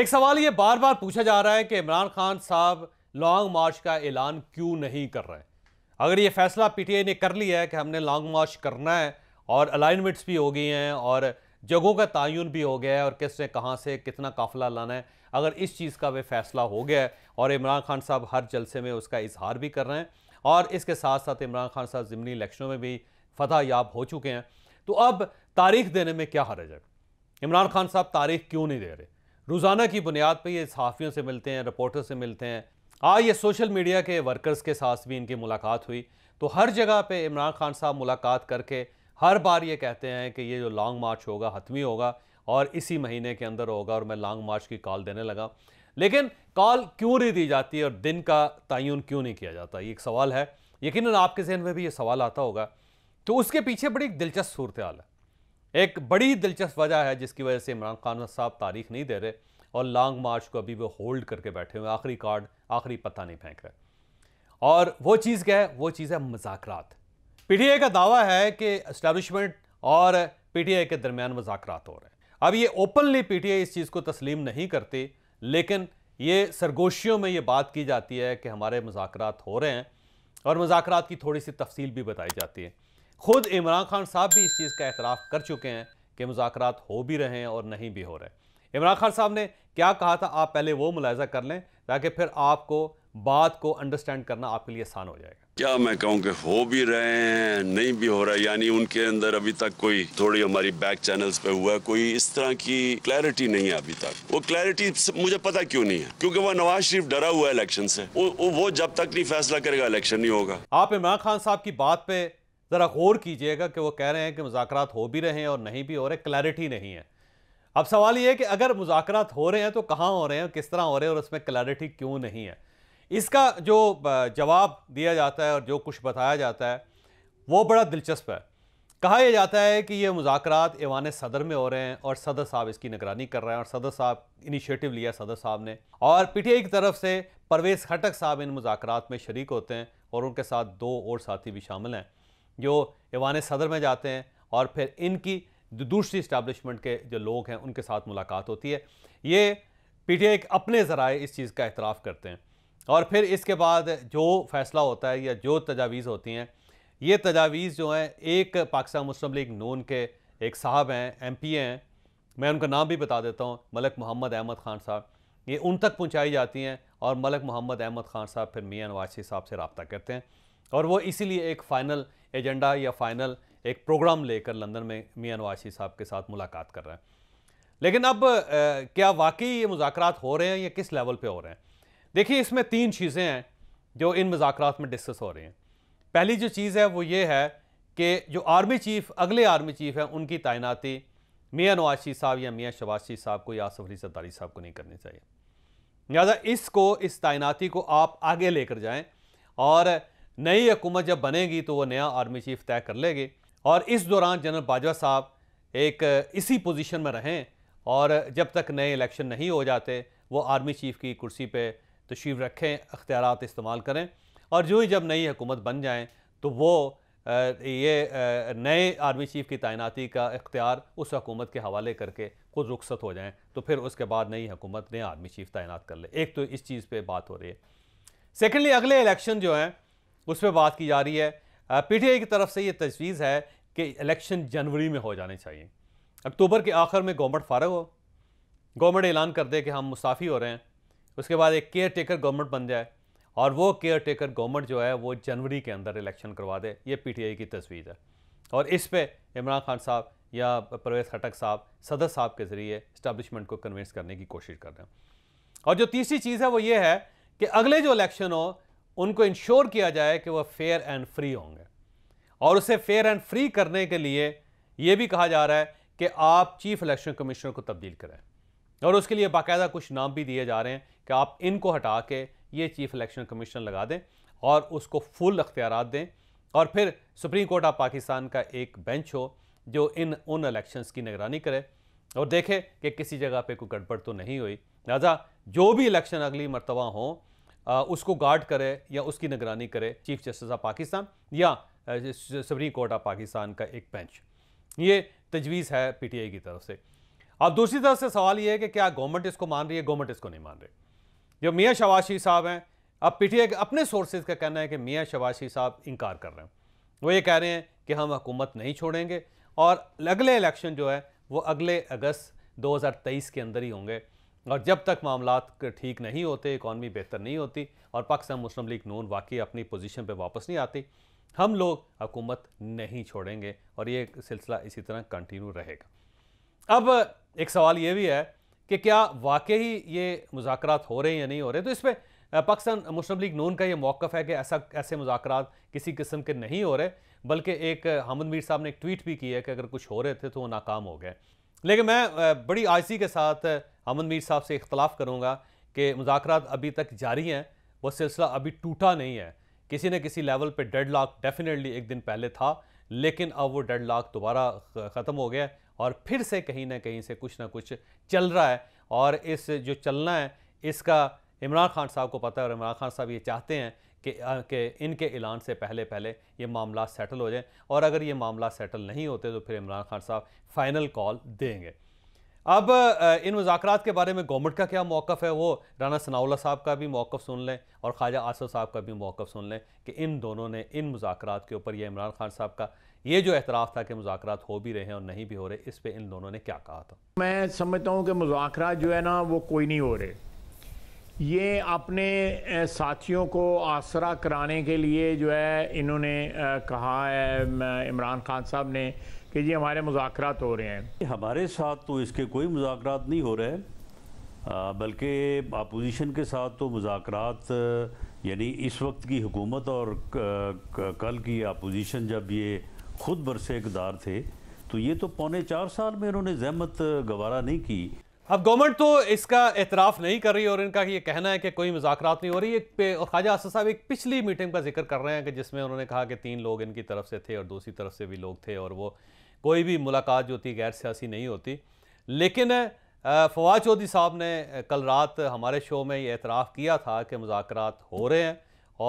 एक सवाल ये बार बार पूछा जा रहा है कि इमरान खान साहब लॉन्ग मार्च का ऐलान क्यों नहीं कर रहे हैं अगर ये फैसला पीटीआई ने कर लिया है कि हमने लॉन्ग मार्च करना है और अलाइनमेंट्स भी हो गई हैं और जगहों का तयन भी हो गया है और किसने कहाँ से कितना काफिला लाना है अगर इस चीज़ का वे फैसला हो गया है और इमरान खान साहब हर जलसे में उसका इजहार भी कर रहे हैं और इसके साथ साथ इमरान खान साहब ज़मनी इलेक्शनों में भी फतह याब हो चुके हैं तो अब तारीख देने में क्या हरज इमरान खान साहब तारीख क्यों नहीं दे रहे रोज़ाना की बुनियाद पर ये सहाफ़ियों से मिलते हैं रिपोर्टर से मिलते हैं आज हाँ, ये सोशल मीडिया के वर्कर्स के साथ भी इनकी मुलाकात हुई तो हर जगह पर इमरान खान साहब मुलाकात करके हर बार ये कहते हैं कि ये जो लॉन्ग मार्च होगा हतमी होगा और इसी महीने के अंदर होगा और मैं लॉन्ग मार्च की कॉल देने लगा लेकिन कॉल क्यों नहीं दी जाती और दिन का तयन क्यों नहीं किया जाता ये एक सवाल है यकीन आपके जहन में भी ये सवाल आता होगा तो उसके पीछे बड़ी दिलचस्प सूरत हाल है एक बड़ी दिलचस्प वजह है जिसकी वजह से इमरान खान साहब तारीख नहीं दे रहे और लॉन्ग मार्च को अभी वो होल्ड करके बैठे हुए आखिरी कार्ड आखिरी पत्ता नहीं फेंक रहे और वो चीज़ क्या है वो चीज़ है मजाकरात पी का दावा है कि इस्टेब्लिशमेंट और पी के दरमियान मजाक हो रहे हैं अब ये ओपनली पी इस चीज़ को तस्लीम नहीं करती लेकिन ये सरगोशियों में ये बात की जाती है कि हमारे मजाक हो रहे हैं और मजाक की थोड़ी सी तफसील भी बताई जाती है खुद इमरान खान साहब भी इस चीज़ का एतराफ़ कर चुके हैं कि मुजाकर हो भी रहे हैं और नहीं भी हो रहे इमरान खान साहब ने क्या कहा था आप पहले वो मुलायजा कर लें ताकि फिर आपको बात को अंडरस्टैंड करना आपके लिए आसान हो जाएगा क्या मैं कहूँ कि हो भी रहे हैं नहीं भी हो रहा है यानी उनके अंदर अभी तक कोई थोड़ी हमारी बैक चैनल्स पे हुआ है कोई इस तरह की क्लैरिटी नहीं है अभी तक वो क्लैरिटी मुझे पता क्यों नहीं है क्योंकि वो नवाज शरीफ डरा हुआ है इलेक्शन से वो, वो जब तक नहीं फैसला करेगा इलेक्शन नहीं होगा आप इमरान खान साहब की बात पे ज़रा गौर कीजिएगा कि वो कह रहे हैं कि मुजाकर हो भी रहे हैं और नहीं भी हो रहे क्लैरिटी नहीं है अब सवाल ये है कि अगर मुजाकर हो रहे हैं तो कहाँ हो रहे हैं किस तरह हो रहे हैं और उसमें क्लैरिटी क्यों नहीं है इसका जो जवाब दिया जाता है और जो कुछ बताया जाता है वो बड़ा दिलचस्प है कहा यह जाता है कि ये मुजात ईवान सदर में हो रहे हैं और सदर साहब इसकी निगरानी कर रहे हैं और सदर साहब इनिशिएटिव लिया सदर साहब ने और पीटीआई की तरफ से परवेज़ खटक साहब इन मुजाकर में शरीक होते हैं और उनके साथ दो और साथी भी शामिल हैं जो ईवान सदर में जाते हैं और फिर इनकी जो दूसरी इस्टबलिशमेंट के जो लोग हैं उनके साथ मुलाकात होती है ये पी टी आई अपने ज़राए इस चीज़ का एतराफ़ करते हैं और फिर इसके बाद जो फैसला होता है या जो तजावीज़ होती हैं ये तजावीज़ जो हैं एक पाकिस्तान मुस्लिम लीग नून के एक साहब हैं एम पी हैं मैं उनका नाम भी बता देता हूँ मलक मोहम्मद अहमद ख़ान साहब ये उन तक पहुँचाई जाती हैं और मलक मोहम्मद अहमद ख़ान साहब फिर मियाँ नवाशी साहब से रबता करते हैं और वो इसीलिए एक फ़ाइनल एजेंडा या फाइनल एक प्रोग्राम लेकर लंदन में मियाँ नवाशी साहब के साथ मुलाकात कर रहे हैं लेकिन अब आ, क्या वाकई ये मुजाकर हो रहे हैं या किस लेवल पर हो रहे हैं देखिए इसमें तीन चीज़ें हैं जो इन मुजाकर में डिस्कस हो रही हैं पहली जो चीज़ है वो ये है कि जो आर्मी चीफ अगले आर्मी चीफ हैं उनकी तैनाती मियाँ नवाशी साहब या मियाँ शबाशी साहब को या सफरी सत्तारी साहब को नहीं करनी चाहिए लिहाजा इसको इस तैनाती को आप आगे लेकर जाएं और नई हुकूमत जब बनेगी तो वो नया आर्मी चीफ तय कर लेंगे और इस दौरान जनरल बाजवा साहब एक इसी पोजीशन में रहें और जब तक नए इलेक्शन नहीं हो जाते वो आर्मी चीफ की कुर्सी पे तशीव रखें अख्तियार इस्तेमाल करें और जो ही जब नई हुकूमत बन जाएँ तो वो ये नए आर्मी चीफ की तैनाती का इख्तियार उस हकूमत के हवाले करके खुद रुखसत हो जाएँ तो फिर उसके बाद नई हुकूमत नया आर्मी चीफ तैनात कर ले एक तो इस चीज़ पर बात हो रही है सेकेंडली अगले इलेक्शन जो हैं उस पर बात की जा रही है पीटीआई की तरफ से ये तजवीज़ है कि इलेक्शन जनवरी में हो जाने चाहिए अक्टूबर के आखिर में गवर्नमेंट फारग हो गवर्नमेंट ऐलान कर दे कि हम मुसाफी हो रहे हैं उसके बाद एक केयर टेकर गवर्नमेंट बन जाए और वो केयर टेकर गवर्नमेंट जो है वो जनवरी के अंदर इलेक्शन करवा दे ये पीटीआई की तस्वीर है और इस पे इमरान खान साहब या परवेज खटक साहब सदर साहब के ज़रिए इस्टबलिशमेंट को कन्विंस करने की कोशिश कर रहे हैं और जो तीसरी चीज़ है वो ये है कि अगले जो इलेक्शन हो उनको इंश्योर किया जाए कि वह फेयर एंड फ्री होंगे और उसे फेयर एंड फ्री करने के लिए ये भी कहा जा रहा है कि आप चीफ इलेक्शन कमिश्नर को तब्दील करें और उसके लिए बाकायदा कुछ नाम भी दिए जा रहे हैं कि आप इनको हटा के ये चीफ इलेक्शन कमिश्नर लगा दें और उसको फुल अख्तियार दें और फिर सुप्रीम कोर्ट ऑफ पाकिस्तान का एक बेंच हो जो इन उन इलेक्शंस की निगरानी करे और देखे कि किसी जगह पे कोई गड़बड़ तो नहीं हुई लिहाजा जो भी इलेक्शन अगली मरतबा हों उसको गार्ड करे या उसकी निगरानी करे चीफ जस्टिस ऑफ पाकिस्तान या सुप्रीम कोर्ट ऑफ पाकिस्तान का एक बेंच ये तजवीज़ है पीटीआई की तरफ से अब दूसरी तरफ से सवाल ये है कि क्या गवर्नमेंट इसको मान रही है गवर्नमेंट इसको नहीं मान रही जो मियाँ शवाशी साहब हैं अब पी के अपने सोर्सेज का कहना है कि मियाँ शवाशी साहब इनकार कर रहे हैं वो ये कह रहे हैं कि हम हुकूमत नहीं छोड़ेंगे और अगले इलेक्शन जो है वो अगले अगस्त 2023 के अंदर ही होंगे और जब तक मामला ठीक नहीं होते इकॉनमी बेहतर नहीं होती और पाकिस्तान मुस्लिम लीग नून वाकई अपनी पोजीशन पे वापस नहीं आती हम लोग हुकूमत नहीं छोड़ेंगे और ये सिलसिला इसी तरह कंटिन्यू रहेगा अब एक सवाल ये भी है कि क्या वाकई ये मुजाकर हो रहे हैं या नहीं हो रहे तो इस पर पाकिस्तान मुस्लिम लीग नून का ये मौक़ है कि ऐसा ऐसे मुजाकर किसी किस्म के नहीं हो रहे बल्कि एक हामिद मीर साहब ने एक ट्वीट भी की है कि अगर कुछ हो रहे थे तो वो नाकाम हो गए लेकिन मैं बड़ी आयसी के साथ अमन मीर साहब से इख्तलाफ करूँगा कि मुजाकर अभी तक जारी हैं वह सिलसिला अभी टूटा नहीं है किसी न किसी लेवल पर डेड लाख डेफिनेटली एक दिन पहले था लेकिन अब वो डेड लाख दोबारा ख़त्म हो गया और फिर से कहीं ना कहीं से कुछ ना कुछ चल रहा है और इस जो चलना है इसका इमरान खान साहब को पता है और इमरान खान साहब ये चाहते हैं कि के इनके ऐलान से पहले पहले ये मामला सेटल हो जाए और अगर ये मामला सेटल नहीं होते तो फिर इमरान खान साहब फाइनल कॉल देंगे अब इन मुजात के बारे में गवर्नमेंट का क्या मौक़ है वो राना सनाउल्ला साहब का भी मौक़ सुन लें और ख्वाजा आसफ साहब का भी मौक़ सुन लें कि इन दोनों ने इन मुजात के ऊपर यह इमरान खान साहब का ये जो एतराफ़ था कि मुजात हो भी रहे हैं और नहीं भी हो रहे इस पर इन दोनों ने क्या कहा था मैं समझता हूँ कि मुजात जो है ना वो कोई नहीं हो रहे ये अपने साथियों को आसरा कराने के लिए जो है इन्होंने कहा है इमरान खान साहब ने कि जी हमारे मुजाकर हो रहे हैं हमारे साथ तो इसके कोई मुजाकर नहीं हो रहे बल्कि अपोजिशन के साथ तो मुजाकर यानी इस वक्त की हुकूमत और कल की अपोजिशन जब ये खुद बरसे इकदार थे तो ये तो पौने चार साल में इन्होंने जहमत गवारा नहीं की अब गवर्नमेंट तो इसका एतराफ़ नहीं कर रही और इनका ये कहना है कि कोई मुजाकरात नहीं हो रही एक पे और ख्वाजा असद साहब एक पिछली मीटिंग का जिक्र कर रहे हैं कि जिसमें उन्होंने कहा कि तीन लोग इनकी तरफ से थे और दूसरी तरफ से भी लोग थे और वो कोई भी मुलाकात जो थी गैर सियासी नहीं होती लेकिन फवाद चौधरी साहब ने कल रात हमारे शो में ये एतराफ़ किया था कि मुजाकरात हो रहे हैं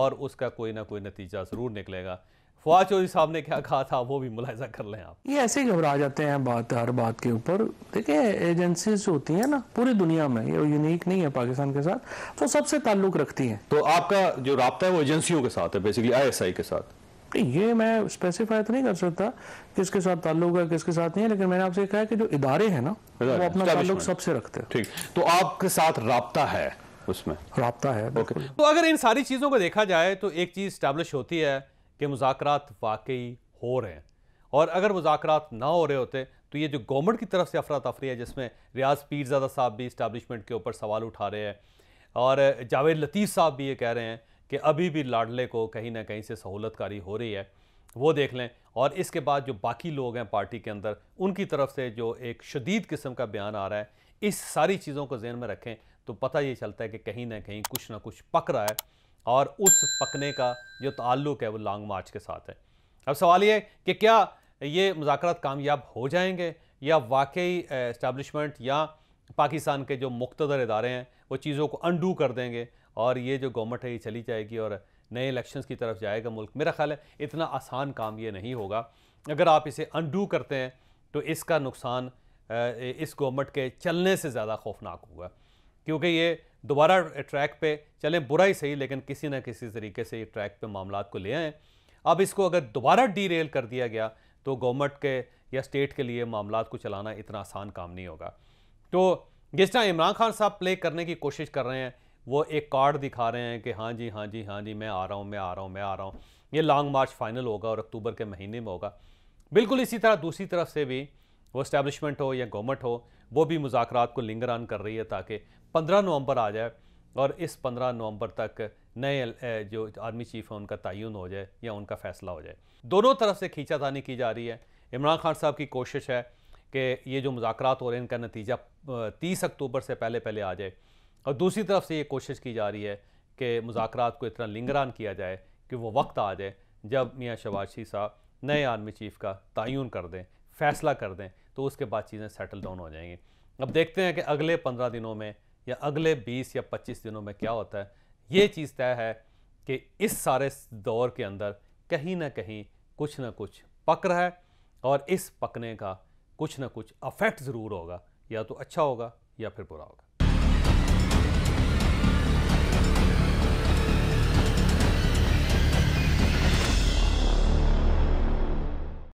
और उसका कोई ना कोई नतीजा ज़रूर निकलेगा फवाद चौधरी साहब ने क्या कहा था वो भी मुलायजा कर लें आप ये ऐसे ही घबरा जाते हैं बात हर बात के ऊपर देखिए एजेंसी होती है ना पूरी दुनिया में ये यूनिक नहीं है पाकिस्तान के साथ वो तो सबसे ताल्लुक रखती है तो आपका जो रहा है वो एजेंसियों के साथ है बेसिकली आई के साथ ये मैं स्पेसिफाई तो नहीं कर सकता किसके साथ ताल्लुक है किसके साथ नहीं है लेकिन मैंने आपसे कहा कि जो इदारे हैं ना वो अपना ताल्लुक सबसे रखते हैं ठीक तो आपके साथ रबता है उसमें रबता है तो अगर इन सारी चीज़ों को देखा जाए तो एक चीज़ स्टैब्लिश होती है कि मुजाकर वाकई हो रहे हैं और अगर मुजाकर ना हो रहे होते तो ये जो गवर्नमेंट की तरफ से अफरा तफरी है जिसमें रियाज पीरजादा साहब भी इस्टबलिशमेंट के ऊपर सवाल उठा रहे हैं और जावेद लतीफ़ साहब भी ये कह रहे हैं कि अभी भी लाडले को कहीं ना कहीं से सहूलतकारी हो रही है वो देख लें और इसके बाद जो बाकी लोग हैं पार्टी के अंदर उनकी तरफ से जो एक शदीद किस्म का बयान आ रहा है इस सारी चीज़ों को जहन में रखें तो पता ये चलता है कि कहीं ना कहीं कुछ ना कुछ पक रहा है और उस पकने का जो ताल्लुक है वो लॉन्ग मार्च के साथ है अब सवाल ये कि क्या ये मुजाकर कामयाब हो जाएंगे या वाकई इस्टबलिशमेंट या पाकिस्तान के जो मुख्तर इदारे हैं वो चीज़ों को अनडू कर देंगे और ये जो गवर्नमेंट है ये चली जाएगी और नए इलेक्शंस की तरफ जाएगा मुल्क मेरा ख्याल है इतना आसान काम ये नहीं होगा अगर आप इसे अनडू करते हैं तो इसका नुकसान इस गवर्नमेंट के चलने से ज़्यादा खौफनाक होगा क्योंकि ये दोबारा ट्रैक पे चलें बुरा ही सही लेकिन किसी ना किसी तरीके से ये ट्रैक पे मामला को ले आएँ अब इसको अगर दोबारा डीरेल कर दिया गया तो गवर्नमेंट के या स्टेट के लिए मामला को चलाना इतना आसान काम नहीं होगा तो जिस तरह इमरान खान साहब प्ले करने की कोशिश कर रहे हैं वो एक कार्ड दिखा रहे हैं कि हाँ जी हाँ जी हाँ जी मैं आ रहा हूँ मैं आ रहा हूँ मैं आ रहा हूँ ये लॉन्ग मार्च फाइनल होगा और अक्टूबर के महीने में होगा बिल्कुल इसी तरह दूसरी तरफ से भी वो इस्टेबलिशमेंट हो या गवर्नमेंट हो वो भी मुजाकर को लिंगर कर रही है ताकि पंद्रह नवंबर आ जाए और इस पंद्रह नवंबर तक नए जो आर्मी चीफ हैं उनका तयन हो जाए या उनका फैसला हो जाए दोनों तरफ से खींचातानी की जा रही है इमरान खान साहब की कोशिश है कि ये जो मुजाकर हो रहे हैं इनका नतीजा तीस अक्टूबर से पहले पहले आ जाए और दूसरी तरफ से ये कोशिश की जा रही है कि मुजाकर को इतना लिंगरान किया जाए कि वो वक्त आ जाए जब मियाँ शबाशी साहब नए आर्मी चीफ का तयन कर दें फैसला कर दें तो उसके बाद चीज़ें सेटल डाउन हो जाएंगी अब देखते हैं कि अगले पंद्रह दिनों में या अगले 20 या 25 दिनों में क्या होता है ये चीज़ तय है कि इस सारे दौर के अंदर कहीं ना कहीं कुछ ना कुछ पक रहा है और इस पकने का कुछ ना कुछ अफेक्ट ज़रूर होगा या तो अच्छा होगा या फिर बुरा होगा